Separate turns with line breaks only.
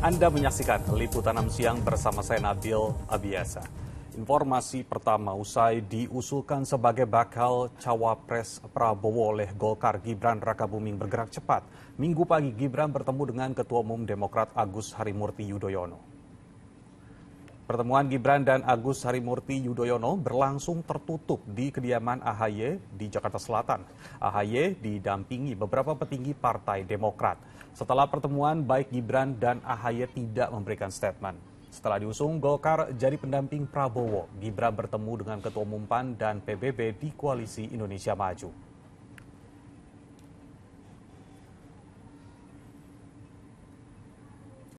Anda menyaksikan Liputan 6 Siang bersama saya Nabil Abiasa. Informasi pertama usai diusulkan sebagai bakal cawapres Prabowo oleh Golkar Gibran Rakabuming bergerak cepat. Minggu pagi Gibran bertemu dengan Ketua Umum Demokrat Agus Harimurti Yudhoyono. Pertemuan Gibran dan Agus Harimurti Yudhoyono berlangsung tertutup di kediaman AHY di Jakarta Selatan. AHY didampingi beberapa petinggi Partai Demokrat. Setelah pertemuan, baik Gibran dan AHY tidak memberikan statement. Setelah diusung, Golkar jadi pendamping Prabowo. Gibran bertemu dengan Ketua Umum PAN dan PBB di Koalisi Indonesia Maju.